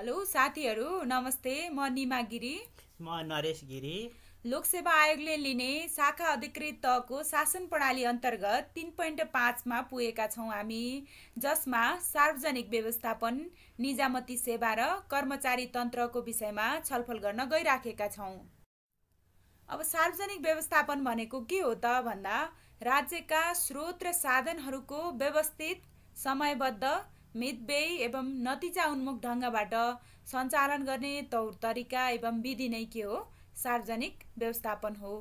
hello साथीहरू नमस्ते म निमा गिरी म नरेश गिरी लोकसेवा आयोगले लिने शाखा अधिकृत तहको शासन प्रणाली अन्तर्गत तिन पोइन्ट पाँचमा पुगेका छौँ हामी जसमा सार्वजनिक व्यवस्थापन निजामती सेवा र कर्मचारी तन्त्रको विषयमा छलफल गर्न गइराखेका छौँ अब सार्वजनिक व्यवस्थापन भनेको के हो त भन्दा राज्यका स्रोत र साधनहरूको व्यवस्थित समयबद्ध मितव्यय एवं नतिजा उन्मुख ढङ्गबाट सञ्चालन गर्ने तौर तरिका एवं विधि नै के हो सार्वजनिक व्यवस्थापन हो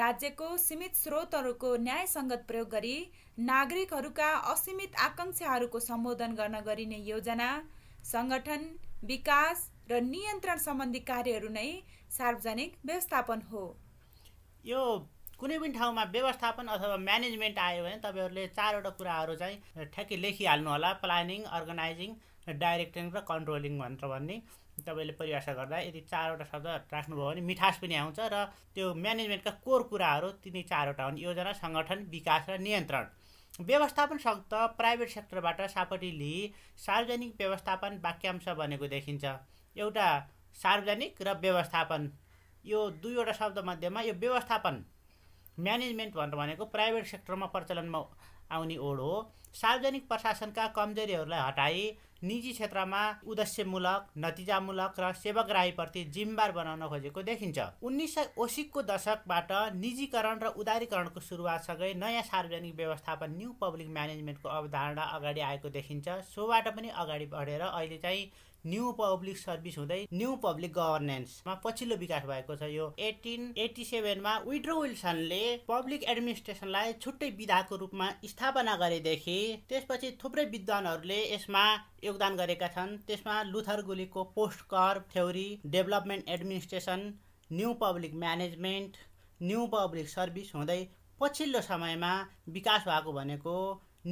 राज्यको सीमित स्रोतहरूको न्यायसङ्गत प्रयोग गरी नागरिकहरूका असीमित आकाङ्क्षाहरूको सम्बोधन गर्न गरिने योजना सङ्गठन विकास र नियन्त्रण सम्बन्धी कार्यहरू नै सार्वजनिक व्यवस्थापन हो यो कुनै पनि ठाउँमा व्यवस्थापन अथवा म्यानेजमेन्ट आयो भने तपाईँहरूले चारवटा कुराहरू चाहिँ ठ्याक्कै लेखिहाल्नु होला प्लानिङ अर्गनाइजिङ डाइरेक्टिङ र कन्ट्रोलिङ भनेर भन्ने तपाईँले परिभाषा गर्दा यदि चारवटा शब्द राख्नुभयो भने मिठास पनि आउँछ र त्यो म्यानेजमेन्टका कोर कुराहरू तिनी चारवटा हुन् योजना सङ्गठन विकास र नियन्त्रण व्यवस्थापन शब्द प्राइभेट सेक्टरबाट सापट्टि लिई सार्वजनिक व्यवस्थापन वाक्यांश भनेको देखिन्छ एउटा सार्वजनिक र व्यवस्थापन यो दुईवटा शब्दमध्येमा यो व्यवस्थापन म्यानेजमेन्ट भनेर भनेको प्राइभेट सेक्टरमा प्रचलनमा आउने ओड हो सार्वजनिक प्रशासनका कमजोरीहरूलाई हटाई निजी क्षेत्रमा उद्देश्यमूलक नतिजामूलक र सेवाग्राहीप्रति जिम्मेवार बनाउन खोजेको देखिन्छ उन्नाइस सय असीको दशकबाट निजीकरण र उदारीकरणको सुरुवातसँगै नयाँ सार्वजनिक व्यवस्थापन न्यू पब्लिक म्यानेजमेन्टको अवधारणा अगाडि आएको देखिन्छ सोबाट पनि अगाडि बढेर अहिले चाहिँ न्यु पब्लिक सर्भिस हुँदै न्यू पब्लिक गभर्नेन्समा पछिल्लो विकास भएको छ यो एटिन एटी सेभेनमा विड्रो विल्सनले पब्लिक एडमिनिस्ट्रेसनलाई छुट्टै विधाको रूपमा स्थापना गरेदेखि त्यसपछि थुप्रै विद्वानहरूले यसमा योगदान गरेका छन् त्यसमा लुथर गुलीको POSDCORB theory development administration new public management new public service हुँदै पछिल्लो समयमा विकास भएको भनेको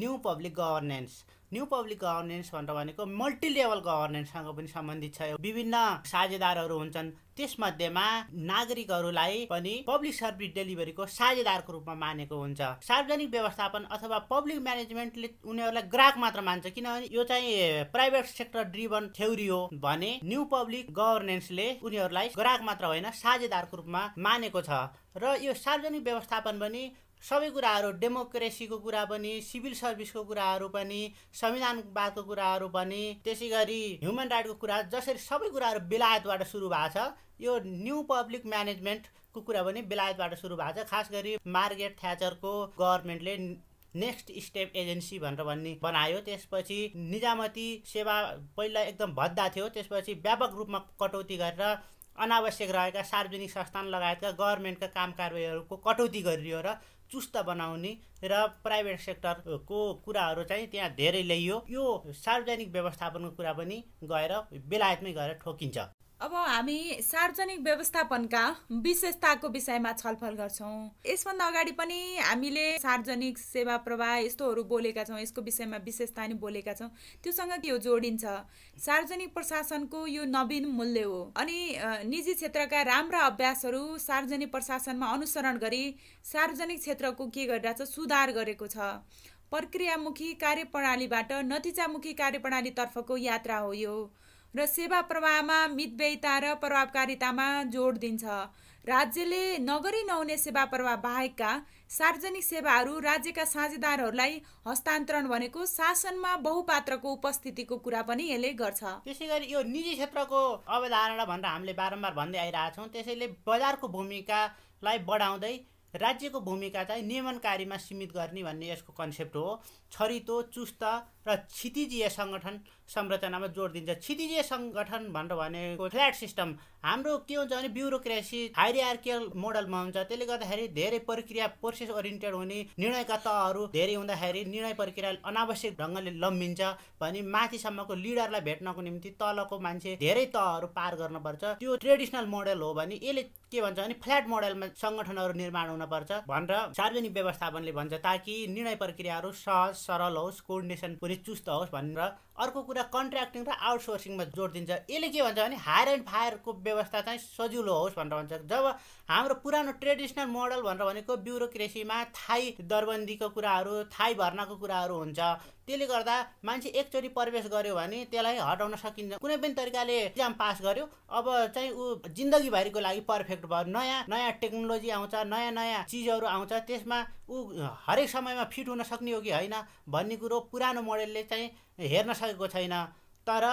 new public governance new public governance भनेर भनेको मल्टिलेभल गभर्नेन्ससँग पनि सम्बन्धित छ विभिन्न साझेदारहरू हुन्छन् त्यसमध्येमा नागरिकहरूलाई पनि पब्लिक सर्भिस डेलिभरीको साझेदारको रूपमा मानेको हुन्छ सार्वजनिक व्यवस्थापन अथवा पब्लिक म्यानेजमेन्टले उनीहरूलाई ग्राहक मात्र मान्छ किनभने यो चाहिँ प्राइभेट सेक्टर ड्रिभन थ्योरी हो भने न्यू पब्लिक गभर्नेन्सले उनीहरूलाई ग्राहक मात्र होइन साझेदारको रूपमा मानेको छ र यो सार्वजनिक व्यवस्थापन पनि सबै कुराहरू डेमोक्रेसीको कुरा पनि सिभिल सर्भिसको कुराहरू पनि संविधानवादको कुराहरू पनि त्यसै गरी ह्युमन राइटको कुरा जसरी सबै कुराहरू बेलायतबाट सुरु भएको छ यो न्यु पब्लिक म्यानेजमेन्टको कुरा पनि बेलायतबाट सुरु भएको छ खास गरी मार्गेट थ्याचरको गभर्मेन्टले नेक्स्ट स्टेप एजेन्सी भनेर भन्ने बनायो त्यसपछि निजामती सेवा पहिला एकदम भद्दा थियो त्यसपछि व्यापक रूपमा कटौती गरेर अनावश्यक रहेका सार्वजनिक संस्थान लगायतका गभर्मेन्टका काम कारवाहीहरूको कटौती गरियो र चुस्त बनाउने र प्राइभेट सेक्टरको कुराहरू चाहिँ त्यहाँ धेरै ल्याइयो यो सार्वजनिक व्यवस्थापनको कुरा पनि गएर बेलायतमै गएर ठोकिन्छ अब हामी सार्वजनिक व्यवस्थापनका विशेषताको विषयमा छलफल गर्छौँ यसभन्दा अगाडि पनि हामीले सार्वजनिक सेवा प्रवाह यस्तोहरू बोलेका छौँ यसको विषयमा विशेषता नै बोलेका छौँ त्योसँग यो जोडिन्छ सार्वजनिक प्रशासनको यो नवीन मूल्य हो अनि निजी क्षेत्रका राम्रा अभ्यासहरू सार्वजनिक प्रशासनमा अनुसरण गरी सार्वजनिक क्षेत्रको के गरिरहेछ सुधार गरेको छ प्रक्रियामुखी कार्यप्रणालीबाट नतिजामुखी कार्यप्रणालीतर्फको यात्रा हो यो र सेवा प्रवाहमा मितव्ययता र प्रभावकारितामा जोड दिन्छ राज्यले नगरी नहुने सेवा प्रवाह बाहेकका सार्वजनिक सेवाहरू राज्यका साझेदारहरूलाई हस्तान्तरण भनेको शासनमा बहुपात्रको उपस्थितिको कुरा पनि यसले गर्छ त्यसै गरी यो निजी क्षेत्रको अवधारणा भनेर हामीले बारम्बार भन्दै आइरहेका छौँ त्यसैले बजारको भूमिकालाई बढाउँदै राज्यको भूमिका चाहिँ नियमनकारीमा सीमित गर्ने भन्ने यसको कन्सेप्ट हो छरितो चुस्त र क्षितिजीय सङ्गठन संरचनामा जोड दिन्छ क्षितिजीय सङ्गठन भनेर भनेको फ्ल्याट सिस्टम हाम्रो के हुन्छ भने ब्युरोक्रेसी हाइरियर्कियल मोडलमा हुन्छ त्यसले गर्दाखेरि धेरै प्रक्रिया प्रोसेस ओरिएन्टेड हुने निर्णयका तहहरू धेरै हुँदाखेरि निर्णय प्रक्रिया अनावश्यक ढङ्गले लम्बिन्छ भने माथिसम्मको लिडरलाई भेट्नको निम्ति तलको मान्छे धेरै तहहरू पार गर्नुपर्छ त्यो ट्रेडिसनल मोडल हो भने यसले के भन्छ भने फ्ल्याट मोडलमा सङ्गठनहरू निर्माण हुनपर्छ भनेर सार्वजनिक व्यवस्थापनले भन्छ ताकि निर्णय प्रक्रियाहरू सहज सरल होस् कोर्डिनेसन उसले चुस्त होस् भनेर अर्को कुरा कन्ट्र्याक्टिङ र आउटसोर्सिङमा जोड दिन्छ यसले के भन्छ भने हायर एन्ड फायरको व्यवस्था चाहिँ सजिलो होस् भनेर भन्छ जब हाम्रो पुरानो ट्रेडिसनल मोडल भनेर भनेको ब्युरोक्रेसीमा थाई दरबन्दीको कुराहरू थाई भर्नाको कुराहरू हुन्छ त्यसले गर्दा मान्छे एकचोटि प्रवेश गर्यो भने त्यसलाई हटाउन सकिन्छ कुनै पनि तरिकाले इक्जाम पास गर्यो अब चाहिँ ऊ जिन्दगीभरिको लागि पर्फेक्ट भयो नयाँ नयाँ टेक्नोलोजी आउँछ नयाँ नयाँ चिजहरू आउँछ त्यसमा ऊ हरेक समयमा फिट हुन सक्ने हो कि होइन भन्ने कुरो पुरानो मोडलले चाहिँ हेर्न सकेको छैन तर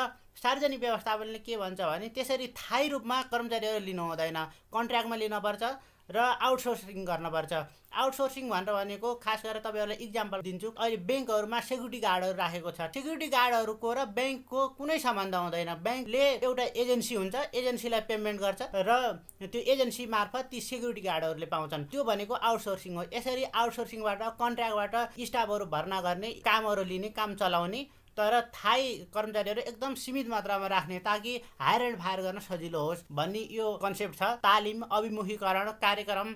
सार्वजनिक व्यवस्थापनले के भन्छ भने त्यसरी थायी रूपमा कर्मचारीहरू लिनु हुँदैन कन्ट्र्याक्टमा लिनुपर्छ र आउटसोर्सिङ गर्नुपर्छ आउटसोर्सिङ भनेर भनेको खास गरेर तपाईँहरूलाई इक्जाम्पल दिन्छु अहिले ब्याङ्कहरूमा सेक्युरिटी गार्डहरू राखेको छ सेक्युरिटी गार्डहरूको र ब्याङ्कको कुनै सम्बन्ध हुँदैन ब्याङ्कले एउटा एजेन्सी हुन्छ एजेन्सीलाई पेमेन्ट गर्छ र त्यो एजेन्सी मार्फत ती सेक्युरिटी गार्डहरूले पाउँछन् त्यो भनेको आउटसोर्सिङ हो यसरी आउटसोर्सिङबाट कन्ट्र्याक्टबाट स्टाफहरू भर्ना गर्ने कामहरू लिने काम चलाउने तर थाई कर्मचारीहरू एकदम सीमित मात्रामा राख्ने ताकि हायर एन्ड फायर गर्न सजिलो होस् भन्ने यो कन्सेप्ट छ तालिम अभिमुखीकरण कार्यक्रम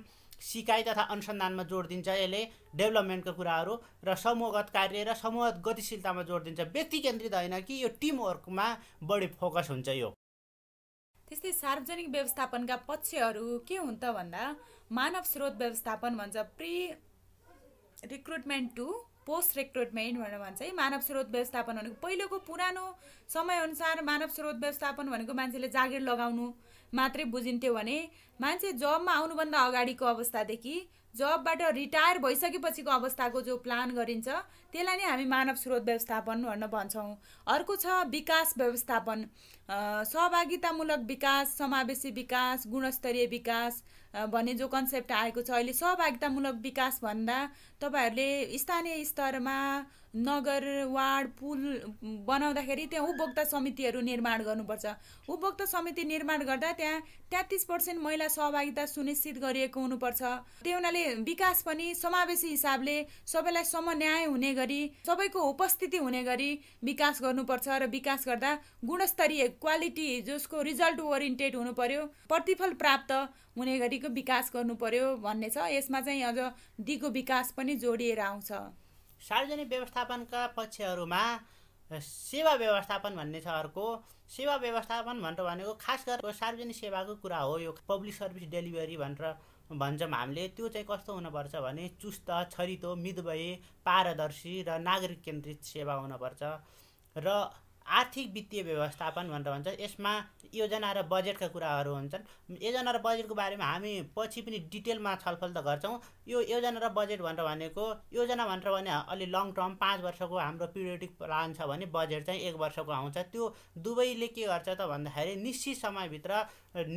सिकाइ तथा अनुसन्धानमा जोड दिन्छ यसले डेभलपमेन्टको कुराहरू र समूहगत कार्य र समूहगत गतिशीलतामा जोड दिन्छ व्यक्ति केन्द्रित होइन कि यो टिमवर्कमा बढी फोकस हुन्छ यो त्यस्तै सार्वजनिक व्यवस्थापनका पक्षहरू के हुन् त भन्दा मानव स्रोत व्यवस्थापन भन्छ pre recruitment to post recruitment भनेर भन्छ है मानव स्रोत व्यवस्थापन भनेको पहिलोको पुरानो समयअनुसार मानव स्रोत व्यवस्थापन भनेको मान्छेले जागिर लगाउनु मात्रै बुझिन्थ्यो भने मान्छे जबमा आउनुभन्दा अगाडिको अवस्थादेखि जबबाट रिटायर भइसकेपछिको अवस्थाको जो प्लान गरिन्छ त्यसलाई नै हामी मानव स्रोत व्यवस्थापन भन्न भन्छौँ अर्को छ विकास व्यवस्थापन सहभागितामूलक विकास समावेशी विकास गुणस्तरीय विकास भन्ने जो कन्सेप्ट आएको छ अहिले सहभागितामूलक विकास भन्दा तपाईँहरूले स्थानीय स्तरमा नगर वार्ड पुल बनाउँदाखेरि त्यहाँ उपभोक्ता समितिहरू निर्माण गर्नुपर्छ उपभोक्ता समिति निर्माण गर्दा त्यहाँ तेत्तिस पर्सेन्ट महिला सहभागिता सुनिश्चित गरिएको हुनुपर्छ त्यो हुनाले विकास पनि समावेशी हिसाबले सबैलाई समन्याय हुने गरी सबैको उपस्थिति हुने गरी विकास गर्नुपर्छ र विकास गर्दा गुणस्तरीय क्वालिटी जसको रिजल्ट ओरिएन्टेड हुनु पर्यो प्रतिफल प्राप्त हुने गरीको विकास गर्नु पर्यो भन्ने छ यसमा चाहिँ अझ दिगो विकास पनि जोडिएर आउँछ सार्वजनिक व्यवस्थापनका पक्षहरूमा सेवा व्यवस्थापन भन्ने छ अर्को सेवा व्यवस्थापन भनेर भनेको खास गरेर सार्वजनिक सेवाको कुरा हो यो पब्लिक सर्भिस डेलिभरी भनेर भन्छौँ हामीले त्यो चाहिँ कस्तो हुनुपर्छ भने चुस्त छरितो मितवय पारदर्शी र नागरिक केन्द्रित सेवा हुनुपर्छ र आर्थिक वित्तीय व्यवस्थापन भनेर भन्छ यसमा योजना र बजेटका कुराहरू हुन्छन् योजना र बजेटको बारेमा हामी पछि पनि डिटेलमा छलफल त गर्छौँ यो योजना र बजेट भनेर भनेको योजना भनेर भने अलि लङ टर्म पाँच वर्षको हाम्रो पिरियोडिक प्लान छ भने बजेट चाहिँ एक वर्षको आउँछ त्यो दुवैले के गर्छ त भन्दाखेरि निश्चित समयभित्र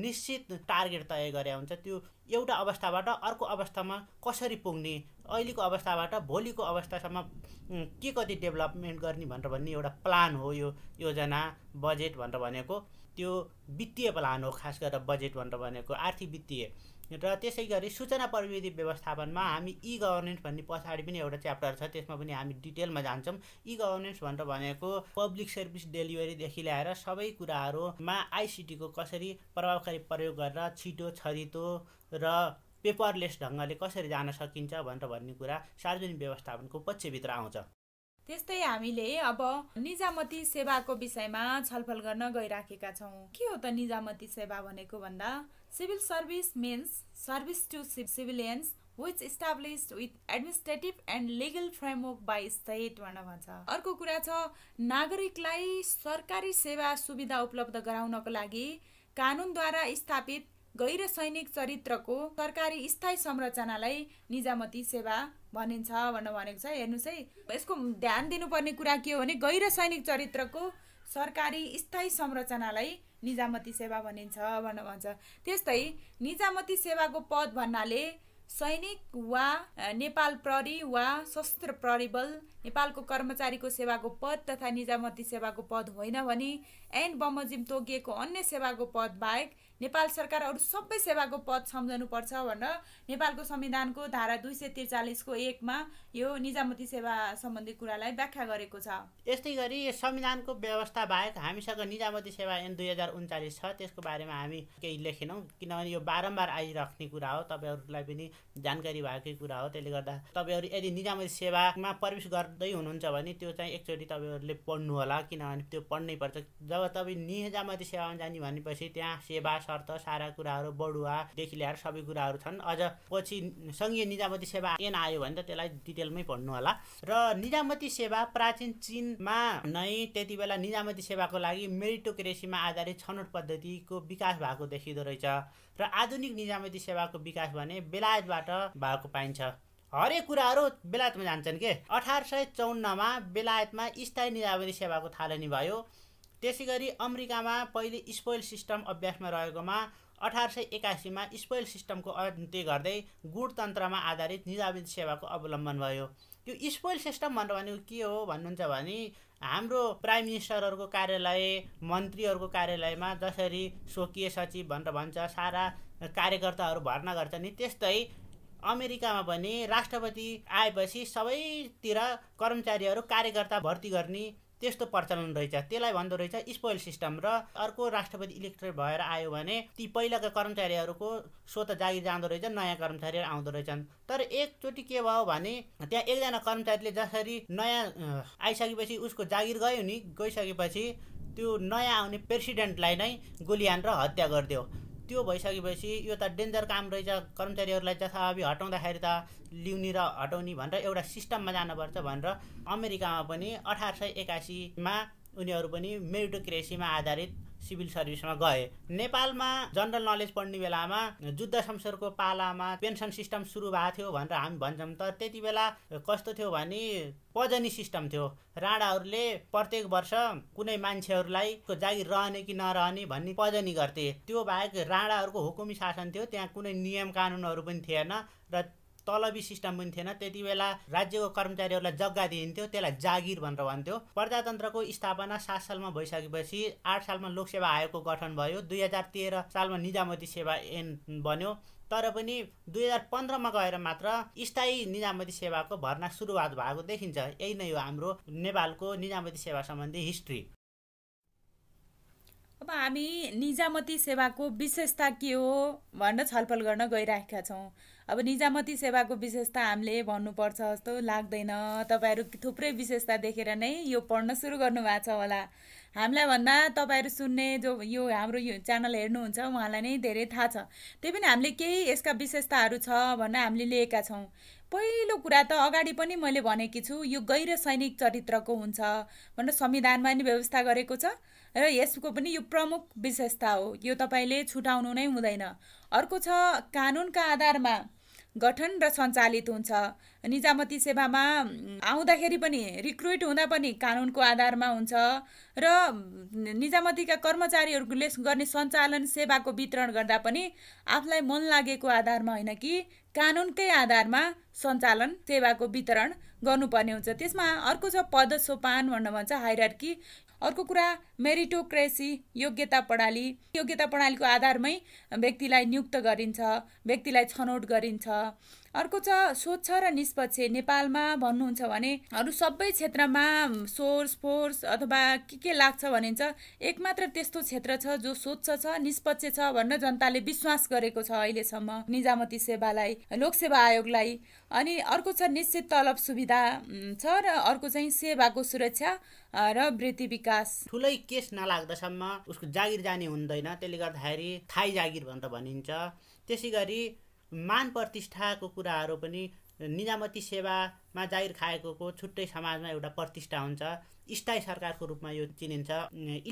निश्चित टार्गेट तय गरे हुन्छ त्यो एउटा अवस्थाबाट अर्को अवस्थामा कसरी पुग्ने अहिलेको अवस्थाबाट भोलिको अवस्थासम्म के कति डेभलपमेन्ट गर्ने भनेर भन्ने एउटा प्लान हो यो योजना बजेट भनेर भनेको त्यो वित्तीय प्लान हो खास गरेर बजेट भनेर भनेको आर्थिक वित्तीय र त्यसै गरी सूचना प्रविधि व्यवस्थापनमा हामी इ गभर्नेन्स भन्ने पछाडि पनि एउटा च्याप्टर छ त्यसमा पनि हामी डिटेलमा जान्छौँ इ गभर्नेन्स भनेर भनेको पब्लिक सर्भिस डेलिभरीदेखि ल्याएर सबै कुराहरूमा आइसिटीको कसरी प्रभावकारी प्रयोग गरेर छिटो छरितो र पेपरलेस ढङ्गले कसरी जान सकिन्छ भनेर भन्ने कुरा सार्वजनिक व्यवस्थापनको पक्षभित्र आउँछ त्यस्तै हामीले अब निजामती सेवाको विषयमा छलफल गर्न गइराखेका छौँ के हो त निजामती सेवा भनेको भन्दा civil service means service to civilians which established with administrative and legal framework by state भनेर भन्छ अर्को कुरा छ नागरिकलाई सरकारी सेवा सुविधा उपलब्ध गराउनको लागि कानुनद्वारा स्थापित गैर सैनिक चरित्रको सरकारी स्थायी संरचनालाई निजामती सेवा भनिन्छ भनेर भनेको छ हेर्नुहोस् है यसको ध्यान दिनुपर्ने कुरा के हो भने गैर सैनिक चरित्रको सरकारी स्थायी संरचनालाई निजामती सेवा भनिन्छ भनेर भन्छ त्यस्तै निजामती सेवाको पद भन्नाले सैनिक वा नेपाल प्रहरी वा सशस्त्र प्रहरी बल नेपालको कर्मचारीको सेवाको पद तथा निजामती सेवाको पद होइन भने एन बमोजिम तोकिएको अन्य सेवाको पद बाहेक नेपाल सरकार अरू सबै सेवाको पद सम्झनुपर्छ भनेर नेपालको संविधानको धारा दुई सय त्रिचालिसको एकमा यो निजामती सेवा सम्बन्धी कुरालाई व्याख्या गरेको छ यस्तै गरी यो संविधानको व्यवस्था बाहेक हामीसँग निजामती सेवा एन दुई हजार उन्चालिस छ त्यसको बारेमा हामी केही लेखेनौँ किनभने यो बारम्बार आइराख्ने कुरा हो तपाईँहरूलाई पनि जानकारी भएकै कुरा हो त्यसले गर्दा तपाईँहरू यदि निजामती सेवामा प्रवेश गर्दै हुनुहुन्छ भने त्यो चाहिँ एकचोटि तपाईँहरूले पढ्नु होला किनभने त्यो पढ्नै पर्छ जब तपाईँ निजामती सेवामा जाने भनेपछि त्यहाँ सेवा शर्त सारा कुराहरू बडुवादेखि ल्याएर सबै कुराहरू छन् अझ पछि सङ्घीय निजामती सेवा एन आयो भने त त्यसलाई डिटेलमै पढ्नु होला र निजामती सेवा प्राचीन चिनमा नै त्यति बेला निजामती सेवाको लागि मेरिटोक्रेसीमा आधारित छनौट पद्धतिको विकास भएको देखिँदो रहेछ र आधुनिक निजामती सेवाको विकास भने बेलायतबाट भएको पाइन्छ हरेक कुराहरू बेलायतमा जान्छन् के अठार सय चौन्नमा बेलायतमा स्थायी निजामती सेवाको थालनी भयो त्यसै गरी अमेरिकामा पहिले स्पोइल सिस्टम अभ्यासमा रहेकोमा अठार सय एकासीमा स्पोइल सिस्टमको अन्त्य गर्दै गुणतन्त्रमा आधारित निजावित सेवाको अवलम्बन भयो यो स्पोइल सिस्टम भनेर भनेको के हो भन्नुहुन्छ भने हाम्रो प्राइम मिनिस्टरहरूको कार्यालय मन्त्रीहरूको कार्यालयमा जसरी स्वकीय सचिव भनेर भन्छ सारा कार्यकर्ताहरू भर्ना गर्छ नि त्यस्तै अमेरिकामा पनि राष्ट्रपति आएपछि सबैतिर कर्मचारीहरू कार्यकर्ता भर्ती गर्ने त्यस्तो प्रचलन रहेछ त्यसलाई भन्दो रहेछ स्पोइल सिस्टम र अर्को राष्ट्रपति इलेक्टेड भएर आयो भने ती पहिलाका कर्मचारीहरूको स्वत जागिर जाँदो रहेछ नयाँ कर्मचारीहरू आउँदो रहेछन् तर एकचोटि के भयो भने त्यहाँ एकजना कर्मचारीले जसरी नयाँ आइसकेपछि उसको जागिर गयो नि गइसकेपछि त्यो नयाँ आउने प्रेसिडेन्टलाई नै गोलियान र हत्या गरिदियो त्यो भइसकेपछि यो त डेन्जर काम रहेछ कर्मचारीहरूलाई जथाभावी हटाउँदाखेरि त लिउने र हटाउने भनेर एउटा सिस्टममा जानुपर्छ भनेर अमेरिकामा पनि अठार सय एकासीमा उनीहरू पनि मेरिटोक्रेसीमा आधारित सिभिल सर्भिसमा गए नेपालमा जनरल नलेज पढ्ने बेलामा जुद्ध शमशेरको पालामा पेन्सन सिस्टम सुरु भएको थियो भनेर हामी भन्छौँ त त्यति बेला कस्तो थियो भने पजनी सिस्टम थियो राणाहरूले प्रत्येक वर्ष कुनै मान्छेहरूलाई जागिर रहने कि नरहने भन्ने पजनी गर्थे त्यो बाहेक राणाहरूको हुकुमी शासन थियो त्यहाँ कुनै नियम कानुनहरू पनि थिएन र तलबी सिस्टम पनि थिएन त्यति बेला राज्यको कर्मचारीहरूलाई जग्गा दिइन्थ्यो त्यसलाई जागिर भनेर भन्थ्यो प्रजातन्त्रको स्थापना सात सालमा भइसकेपछि आठ सालमा लोकसेवा आयोगको गठन भयो दुई हजार तेह्र सालमा निजामती सेवा एन बन्यो तर पनि दुई हजार पन्ध्रमा गएर मात्र स्थायी निजामती सेवाको भर्ना सुरुवात भएको देखिन्छ यही नै हो हाम्रो नेपालको निजामती सेवा सम्बन्धी हिस्ट्री अब हामी निजामती सेवाको विशेषता के हो भनेर छलफल गर्न गइरहेका छौँ अब निजामती सेवाको विशेषता हामीले भन्नुपर्छ जस्तो लाग्दैन तपाईँहरू थुप्रै विशेषता देखेर नै यो पढ्न सुरु गर्नुभएको छ होला हामीलाई भन्दा तपाईँहरू सुन्ने जो यो हाम्रो यो च्यानल हेर्नुहुन्छ उहाँलाई नै धेरै थाहा छ त्यही पनि हामीले केही यसका विशेषताहरू छ भनेर हामीले लिएका छौँ पहिलो कुरा त अगाडि पनि मैले भनेकी छु यो गैर सैनिक चरित्रको हुन्छ भनेर संविधानमा नै व्यवस्था गरेको छ र यसको पनि यो प्रमुख विशेषता हो यो तपाईँले छुटाउनु नै हुँदैन अर्को छ कानुनका आधारमा गठन र सञ्चालित हुन्छ निजामती सेवामा आउँदाखेरि पनि रिक्रुट हुँदा पनि कानुनको आधारमा हुन्छ र निजामतीका कर्मचारीहरूले गर्ने सञ्चालन सेवाको वितरण गर्दा पनि आफूलाई मन लागेको आधारमा होइन कि कानुनकै आधारमा सञ्चालन सेवाको वितरण गर्नुपर्ने हुन्छ त्यसमा अर्को छ पद सोपान भन्न भन्छ हाइरकी अर्को कुरा मेरिटोक्रेसी योग्यता प्रणाली योग्यता प्रणालीको आधारमै व्यक्तिलाई नियुक्त गरिन्छ व्यक्तिलाई छनौट गरिन्छ अर्को छ स्वच्छ र निष्पक्ष नेपालमा भन्नुहुन्छ भने अरू सबै क्षेत्रमा सोर्स फोर्स अथवा के के लाग्छ भनिन्छ एकमात्र त्यस्तो क्षेत्र छ जो स्वच्छ छ निष्पक्ष छ भनेर जनताले विश्वास गरेको छ अहिलेसम्म निजामती सेवालाई लोकसेवा आयोगलाई अनि अर्को छ निश्चित तलब सुविधा छ र अर्को चाहिँ सेवाको सुरक्षा र वृत्ति विकास ठुलै केस नलाग्दासम्म उसको जागिर जाने हुँदैन त्यसले गर्दाखेरि थाई जागिर भनेर भनिन्छ त्यसै गरी मान प्रतिष्ठाको कुराहरू पनि निजामती सेवामा जाहिर खाएको छुट्टै समाजमा एउटा प्रतिष्ठा हुन्छ स्थायी सरकारको रूपमा यो चिनिन्छ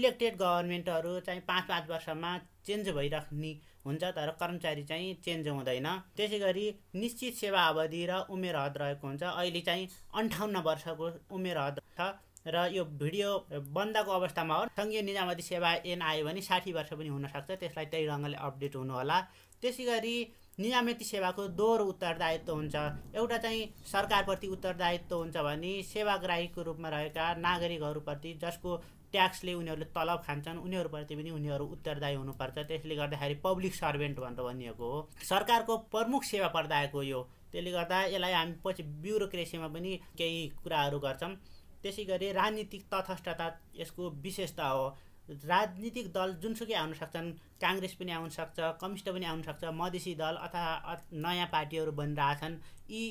इलेक्टेड गभर्मेन्टहरू चाहिँ पाँच पाँच वर्षमा चेन्ज भइराख्ने हुन्छ तर कर्मचारी चाहिँ चेन्ज हुँदैन त्यसै गरी निश्चित सेवा अवधि र उमेर हद रहेको हुन्छ अहिले चाहिँ अन्ठाउन्न वर्षको उमेर हद छ र यो भिडियो बन्दको अवस्थामा हो सङ्घीय निजामती सेवा एन आयो भने साठी वर्ष पनि हुनसक्छ त्यसलाई त्यही ढङ्गले अपडेट हुनुहोला त्यसै गरी नियमित सेवाको दोहोरो उत्तरदायित्व हुन्छ एउटा चाहिँ सरकारप्रति उत्तरदायित्व हुन्छ भने सेवाग्राहीको रूपमा रहेका नागरिकहरूप्रति जसको ट्याक्सले उनीहरूले तलब खान्छन् उनीहरूप्रति पनि उनीहरू उत्तरदायी हुनुपर्छ त्यसले गर्दाखेरि पब्लिक सर्भेन्ट भनेर भनिएको हो सरकारको प्रमुख सेवा प्रदायक हो यो त्यसले गर्दा यसलाई हामी पछि ब्युरोक्रेसीमा पनि केही कुराहरू गर्छौँ त्यसै गरी राजनीतिक तथस्थता यसको विशेषता हो राजनीतिक दल जुनसुकै आउन सक्छन् काङ्ग्रेस पनि आउन सक्छ कम्युनिस्ट पनि आउन सक्छ मधेसी दल अथवा नयाँ पार्टीहरू बनिरहेछन् यी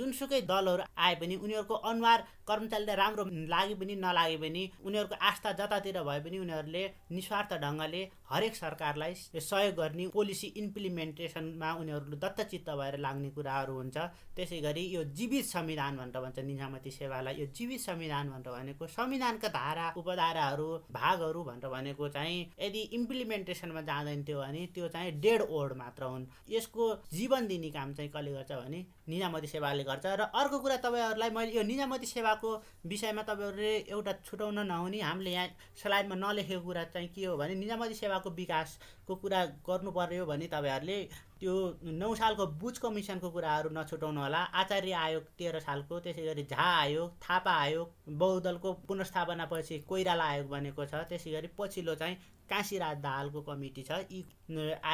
जुनसुकै दलहरू आए पनि उनीहरूको अनुहार कर्मचारीलाई राम्रो लागे पनि नलागे पनि उनीहरूको आस्था जतातिर भए पनि उनीहरूले निस्वार्थ ढङ्गले हरेक सरकारलाई सहयोग गर्ने पोलिसी इम्प्लिमेन्टेसनमा उनीहरू दत्तचित्त भएर लाग्ने कुराहरू हुन्छ त्यसै गरी यो जीवित संविधान भनेर भन्छ निजामती सेवालाई यो जीवित संविधान भनेर भनेको संविधानका धारा उपधाराहरू भागहरू भनेर भनेको चाहिँ यदि इम्प्लिमेन्टेसनमा जाँदैन थियो भने त्यो चाहिँ डेड ओड मात्र हुन् यसको जीवन दिने काम चाहिँ कसले गर्छ भने निजामती सेवाले गर्छ र अर्को कुरा तपाईँहरूलाई मैले यो निजामती सेवा कुराको विषयमा तपाईँहरूले एउटा छुटाउन नहुने हामीले यहाँ स्लाइडमा नलेखेको कुरा चाहिँ के हो भने निजामती सेवाको विकासको कुरा गर्नु पर्यो भने तपाईँहरूले त्यो नौ सालको बुझ कमिसनको कुराहरू नछुटाउनु होला आचार्य आयोग तेह्र सालको त्यसै गरी झा आयोग थापा आयोग बहुदलको पुनर्स्थापनापछि कोइराला आयोग भनेको छ त्यसै गरी पछिल्लो चाहिँ काशीराज दाहालको कमिटी छ यी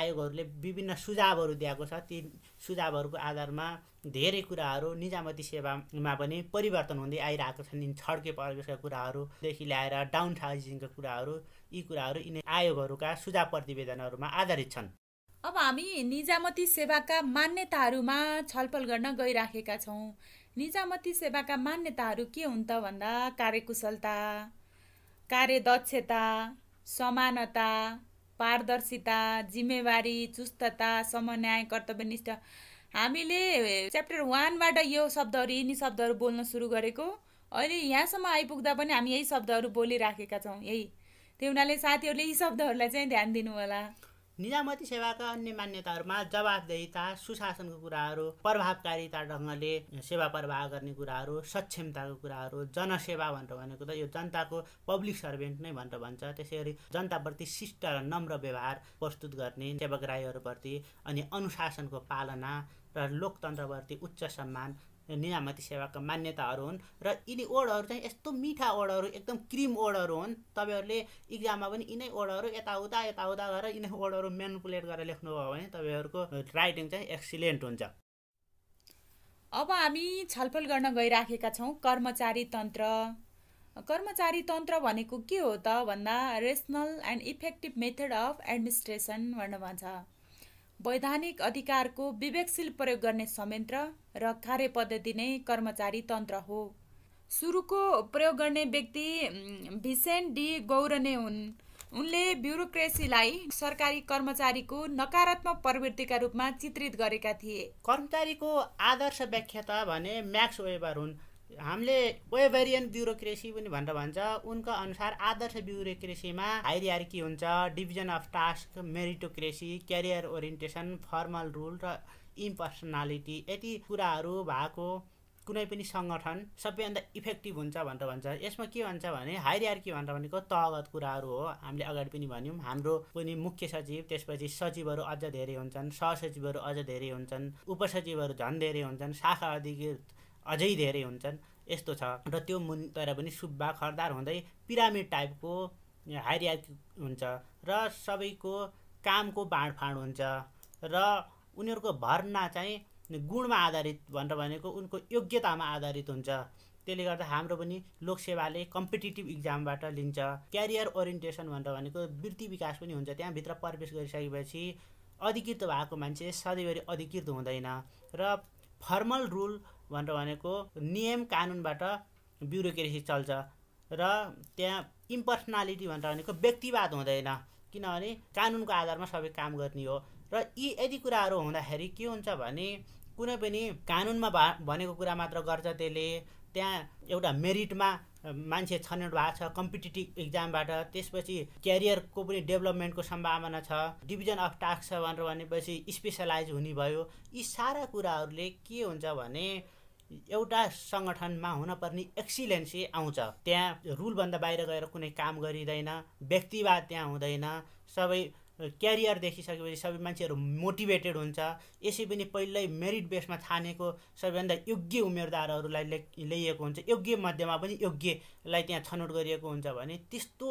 आयोगहरूले विभिन्न सुझावहरू दिएको छ ती सुझावहरूको आधारमा धेरै कुराहरू निजामती सेवामा पनि परिवर्तन हुँदै आइरहेको छन् छड्के प्रवेशका कुराहरूदेखि ल्याएर डाउन साइजिङका कुराहरू यी कुराहरू यिनै आयोगहरूका सुझाव प्रतिवेदनहरूमा आधारित छन् अब हामी निजामती सेवाका मान्यताहरूमा छलफल गर्न गइराखेका छौँ निजामती सेवाका मान्यताहरू के हुन् त भन्दा कार्यकुशलता कार्यदक्षता समानता पारदर्शिता जिम्मेवारी चुस्तता समन्याय कर्तव्यनिष्ठ हामीले च्याप्टर वानबाट यो शब्दहरू यिनी शब्दहरू बोल्न सुरु गरेको अहिले यहाँसम्म आइपुग्दा पनि हामी यही शब्दहरू बोलिराखेका छौँ यही त्यही हुनाले साथीहरूले यी शब्दहरूलाई चाहिँ ध्यान दिनु होला निजामती सेवाका अन्य मान्यताहरूमा जवाबदेहिता सुशासनको कुराहरू प्रभावकारिता ढङ्गले सेवा प्रवाह गर्ने कुराहरू सक्षमताको कुराहरू जनसेवा भनेर भनेको त यो जनताको पब्लिक सर्भेन्ट नै भनेर भन्छ त्यसै गरी जनताप्रति शिष्ट र नम्र व्यवहार प्रस्तुत गर्ने सेवाग्राहीहरूप्रति अनि अनुशासनको पालना र लोकतन्त्रप्रति उच्च सम्मान निजामती सेवाका मान्यताहरू हुन् र यिनी ओडहरू चाहिँ यस्तो मिठा ओडहरू एकदम क्रिम ओडहरू हुन् तपाईँहरूले इक्जाममा पनि यिनै ओडहरू यताउता यताउता गरेर यिनै ओडहरू मेनुपुलेट गरेर लेख्नुभयो भने तपाईँहरूको राइटिङ चाहिँ एक्सिलेन्ट हुन्छ अब हामी छलफल गर्न गइराखेका छौँ कर्मचारी तन्त्र कर्मचारी तन्त्र भनेको के हो त भन्दा rational and effective method of administration भन्नु भन्छ वैधानिक अधिकारको विवेकशील प्रयोग गर्ने संयन्त्र र कार्यपद्धति नै कर्मचारी तन्त्र हो सुरुको प्रयोग गर्ने व्यक्ति भिसेन डी गौरने हुन् उनले ब्युरोक्रेसीलाई सरकारी कर्मचारीको नकारात्मक प्रवृत्तिका रूपमा चित्रित गरेका थिए कर्मचारीको आदर्श व्याख्याता भने म्याक्स वेबर हुन् हामीले वेभेरियन ब्युरोक्रेसी पनि भनेर भन्छ उनका अनुसार आदर्श ब्युरोक्रेसीमा हाइरियार्की हुन्छ division of task meritocracy career orientation formal rule र इम्पर्सनालिटी यति कुराहरू भएको कुनै पनि सङ्गठन सबैभन्दा इफेक्टिभ हुन्छ भनेर भन्छ यसमा के भन्छ भने हाइरियार्की भनेर भनेको तहगत कुराहरू हो हामीले अगाडि पनि भन्यौँ हाम्रो पनि मुख्य सचिव त्यसपछि सचिवहरू अझ धेरै हुन्छन् सहसचिवहरू अझ धेरै हुन्छन् उपसचिवहरू झन् धेरै हुन्छन् शाखा अधिकृत अझै धेरै हुन्छन् यस्तो छ र त्यो तर पनि सुब्बा खरदार हुँदै पिरामिड टाइपको हारिया हुन्छ र सबैको कामको बाँडफाँड हुन्छ र उनीहरूको भर्ना चाहिँ गुणमा आधारित भनेर भनेको उनको योग्यतामा आधारित हुन्छ त्यसले गर्दा हाम्रो पनि लोकसेवाले कम्पिटेटिभ इक्जामबाट लिन्छ क्यारियर ओरिएन्टेसन भनेर भनेको वृत्ति विकास पनि हुन्छ त्यहाँभित्र प्रवेश गरिसकेपछि अधिकृत भएको मान्छे सधैँभरि अधिकृत हुँदैन र फर्मल रुल भनेर भनेको नियम कानुनबाट ब्युरोक्रेसी चल्छ र त्यहाँ इम्पर्सनालिटी भनेर भनेको व्यक्तिवाद हुँदैन किनभने कानुनको आधारमा सबै काम गर्ने हो र यी यदि कुराहरू हुँदाखेरि के हुन्छ भने कुनै पनि कानुनमा भनेको कुरा मात्र गर्छ त्यसले त्यहाँ एउटा मेरिटमा मान्छे छनौट भएको छ कम्पिटेटिभ इक्जामबाट त्यसपछि क्यारियरको पनि डेभलपमेन्टको सम्भावना छ डिभिजन अफ टास्क छ भनेर भनेपछि स्पेसलाइज हुने भयो यी सारा कुराहरूले के हुन्छ भने एउटा सङ्गठनमा हुनपर्ने एक्सिलेन्सी आउँछ त्यहाँ रुलभन्दा बाहिर गएर कुनै काम गरिँदैन व्यक्तिवाद त्यहाँ हुँदैन सबै क्यारियर देखिसकेपछि सबै मान्छेहरू मोटिभेटेड हुन्छ यसै पनि पहिल्यै मेरिट बेसमा छानेको सबैभन्दा योग्य उम्मेदवारहरूलाई ल्याइएको हुन्छ योग्य मध्येमा पनि योग्यलाई त्यहाँ छनौट गरिएको हुन्छ भने त्यस्तो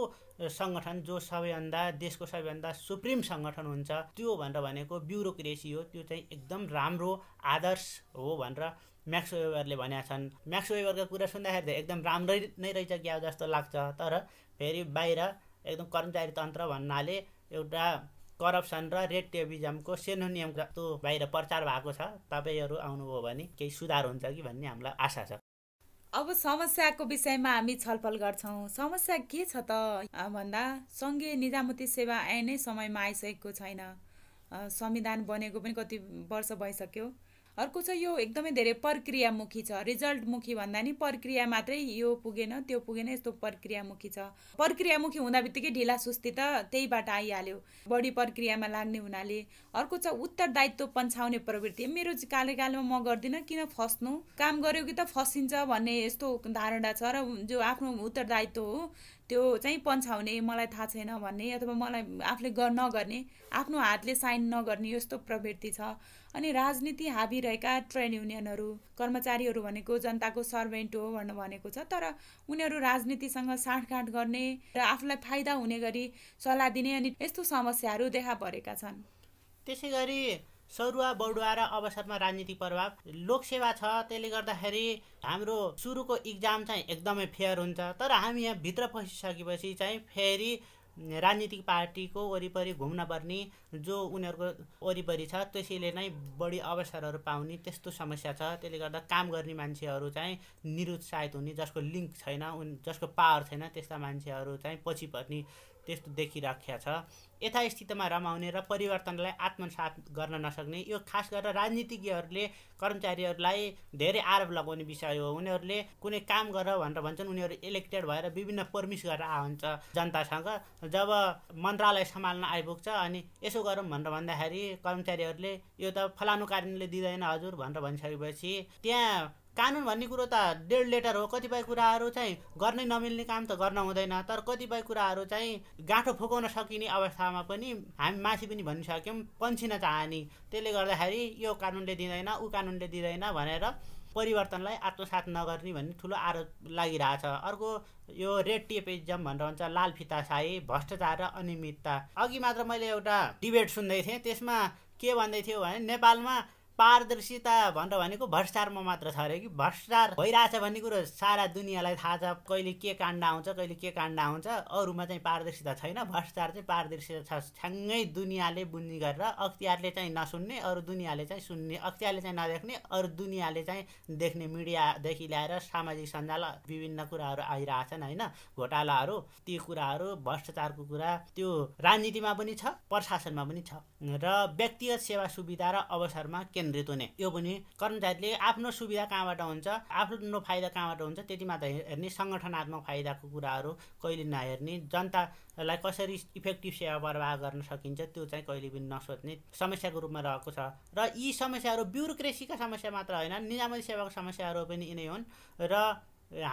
सङ्गठन जो सबैभन्दा देशको सबैभन्दा सुप्रिम सङ्गठन हुन्छ त्यो भनेर भनेको ब्युरोक्रेसी हो त्यो चाहिँ एकदम राम्रो आदर्श हो भनेर म्याक्स वेबरले भनेका छन् म्याक्स वेबरको कुरा सुन्दाखेरि त एकदम राम्रै नै रहेछ क्या जस्तो लाग्छ तर फेरि बाहिर एकदम कर्मचारी तन्त्र भन्नाले एउटा करप्सन र रेड टेभिजमको सेनोनियम जस्तो बाहिर प्रचार भएको छ तपाईँहरू आउनुभयो भने केही सुधार हुन्छ कि भन्ने हामीलाई आशा छ अब समस्याको विषयमा हामी छलफल गर्छौँ समस्या के छ त भन्दा सङ्घीय निजामती सेवा ऐन समयमा आइसकेको छैन संविधान बनेको पनि कति वर्ष भइसक्यो अर्को छ यो एकदमै धेरै प्रक्रियामुखी छ रिजल्टमुखी भन्दा नि प्रक्रिया मात्रै यो पुगेन त्यो पुगेन यस्तो प्रक्रियामुखी छ प्रक्रियामुखी हुँदा बित्तिकै ढिला सुस्ती त त्यहीबाट आइहाल्यो बढी प्रक्रियामा लाग्ने हुनाले अर्को छ उत्तरदायित्व पन्छाउने प्रवृत्ति मेरो कार्यकालमा म गर्दिनँ किन फस्नु काम गऱ्यो कि त फसिन्छ भन्ने यस्तो धारणा छ र जो आफ्नो उत्तरदायित्व हो त्यो चाहिँ पन्छाउने मलाई थाहा छैन भन्ने अथवा मलाई आफूले नगर्ने आफ्नो हातले साइन नगर्ने यस्तो प्रवृत्ति छ अनि राजनीति हाबी रहेका ट्रेड युनियनहरू कर्मचारीहरू भनेको जनताको सर्भेन्ट हो भनेर भनेको छ तर उनीहरू राजनीतिसँग साँठगाँठ गर्ने र आफूलाई फाइदा हुने गरी सल्लाह दिने अनि यस्तो समस्याहरू देखा परेका छन् त्यसै गरी सरुवा बडुवा र अवसरमा राजनीतिक प्रभाव लोकसेवा छ त्यसले गर्दाखेरि हाम्रो सुरुको इक्जाम चाहिँ एकदमै फेयर हुन्छ तर हामी यहाँ भित्र पसिसकेपछि चाहिँ फेरि राजनीतिक पार्टीको वरिपरि घुम्न पर्ने जो उनीहरूको वरिपरि छ त्यसैले नै बढी अवसरहरू पाउने त्यस्तो समस्या छ त्यसले गर्दा काम गर्ने मान्छेहरू चाहिँ निरुत्साहित हुने जसको लिङ्क छैन जसको पावर छैन त्यस्ता मान्छेहरू चाहिँ पछि पर्ने त्यस्तो देखिराख्या छ यथास्थितिमा रमाउने र परिवर्तनलाई आत्मसात गर्न नसक्ने यो खास गरेर राजनीतिज्ञहरूले कर्मचारीहरूलाई धेरै आरोप लगाउने विषय हो उनीहरूले कुनै काम गर भनेर भन्छन् उनीहरू इलेक्टेड भएर विभिन्न पर्मिस गरेर आउँछ जनतासँग जब मन्त्रालय सम्हाल्न आइपुग्छ अनि यसो गरौँ भनेर भन्दाखेरि कर्मचारीहरूले यो त फलानु कारणले दिँदैन हजुर भनेर भनिसकेपछि त्यहाँ कानुन भन्ने कुरो त डेढ लेटर हो कतिपय कुराहरू चाहिँ गर्नै नमिल्ने काम त गर्न हुँदैन तर कतिपय कुराहरू चाहिँ गाँठो फुकाउन सकिने अवस्थामा पनि हामी माथि पनि भनिसक्यौँ पन्छिन चाहने त्यसले गर्दाखेरि यो कानुनले दिँदैन ऊ कानुनले दिँदैन भनेर परिवर्तनलाई आत्मसात नगर्ने भन्ने ठुलो आरोप लागिरहेछ अर्को यो रेड टेपिजम भनेर हुन्छ लाल साई भ्रष्टाचार र अनियमितता अघि मात्र मैले एउटा डिबेट सुन्दै थिएँ त्यसमा के भन्दै थियो भने नेपालमा पारदर्शिता भनेर भनेको भ्रष्टारमा मात्र छ अरे कि भ्रष्टाचार भइरहेछ भन्ने कुरो सारा दुनियाँलाई थाहा छ कहिले के काण्ड आउँछ कहिले के काण्ड आउँछ अरूमा चाहिँ पारदर्शिता छैन भ्रष्टाचार चाहिँ पारदर्शिता छ छ्याङ्गै दुनियाँले बुझ्ने गरेर अख्तियारले चाहिँ नसुन्ने अरू दुनियाँले चाहिँ सुन्ने अख्तियारले चाहिँ नदेख्ने अरू दुनियाँले चाहिँ देख्ने मिडियादेखि ल्याएर सामाजिक सञ्जाल विभिन्न कुराहरू आइरहेछन् होइन घोटालाहरू ती कुराहरू भ्रष्टाचारको कुरा त्यो राजनीतिमा पनि छ प्रशासनमा पनि छ र व्यक्तिगत सेवा सुविधा र अवसरमा केन्द्र केन्द्रित हुने यो पनि कर्मचारीले आफ्नो सुविधा कहाँबाट हुन्छ आफ्नो फाइदा कहाँबाट हुन्छ त्यति मात्र हेर्ने सङ्गठनात्मक फाइदाको कुराहरू कहिले नहेर्ने जनतालाई कसरी इफेक्टिभ सेवा प्रवाह गर्न सकिन्छ त्यो चाहिँ कहिले पनि नसोच्ने समस्याको रूपमा रहेको छ र यी समस्याहरू ब्युरोक्रेसीका समस्या मात्र होइन निजामती सेवाको समस्याहरू पनि यिनै हुन् र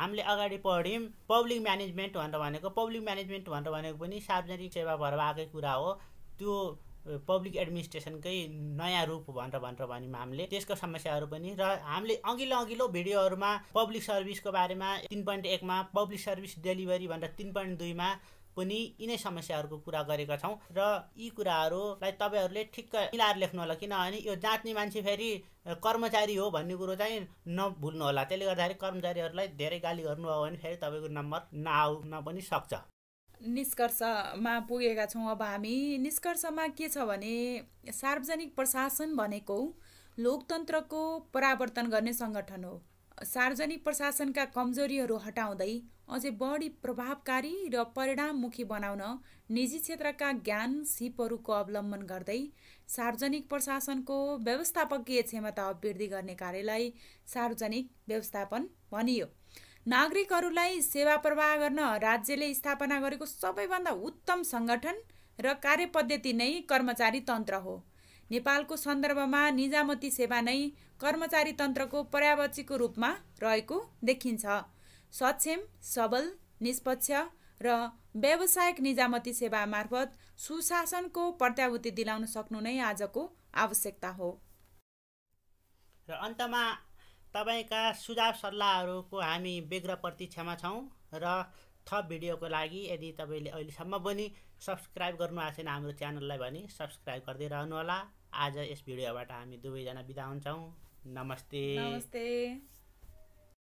हामीले अगाडि पढ्यौँ पब्लिक म्यानेजमेन्ट भनेर भनेको पब्लिक म्यानेजमेन्ट भनेर भनेको पनि सार्वजनिक सेवा प्रवाहकै कुरा हो त्यो पब्लिक एडमिनिस्ट्रेसनकै नयाँ रूप भनेर भनेर भन्यौँ हामीले त्यसको समस्याहरू पनि र हामीले अघिल्लो अघिल्लो भिडियोहरूमा पब्लिक सर्भिसको बारेमा तिन पोइन्ट एकमा पब्लिक सर्भिस डेलिभरी भनेर तिन पोइन्ट दुईमा पनि यिनै समस्याहरूको कुरा गरेका छौँ र यी कुराहरूलाई तपाईँहरूले ठिक्क मिलाएर लेख्नु होला किनभने यो जाँच्ने मान्छे फेरि कर्मचारी हो भन्ने कुरो चाहिँ नभुल्नु होला त्यसले गर्दाखेरि कर्मचारीहरूलाई धेरै गाली गर्नुभयो भने फेरि तपाईँको नम्बर नआउन पनि सक्छ निष्कर्षमा पुगेका छौँ अब हामी निष्कर्षमा के छ भने सार्वजनिक प्रशासन भनेको लोकतन्त्रको परावर्तन गर्ने सङ्गठन हो सार्वजनिक प्रशासनका कमजोरीहरू हटाउँदै अझै बढी प्रभावकारी र परिणाममुखी बनाउन निजी क्षेत्रका ज्ञान सिपहरूको अवलम्बन गर्दै सार्वजनिक प्रशासनको व्यवस्थापकीय क्षमता अभिवृद्धि गर्ने कार्यलाई सार्वजनिक व्यवस्थापन भनियो नागरिकहरूलाई सेवा प्रवाह गर्न राज्यले स्थापना गरेको सबैभन्दा उत्तम सङ्गठन र कार्यपद्धति नै कर्मचारी तन्त्र हो नेपालको सन्दर्भमा निजामती सेवा नै कर्मचारी तन्त्रको पर्यावचीको रूपमा रहेको देखिन्छ सक्षम सबल निष्पक्ष र व्यावसायिक निजामती सेवा मार्फत सुशासनको प्रत्याभूति दिलाउन सक्नु नै आजको आवश्यकता हो र अन्तमा तपाईँका सुझाव सल्लाहहरूको हामी व्यग्र प्रतीक्षामा छौँ र थप भिडियोको लागि यदि तपाईँले अहिलेसम्म पनि सब्सक्राइब गर्नु छैन हाम्रो च्यानललाई भने सब्सक्राइब गर्दै रहनुहोला आज यस भिडियोबाट हामी दुवैजना बिदा हुन्छौँ नमस्ते नमस्ते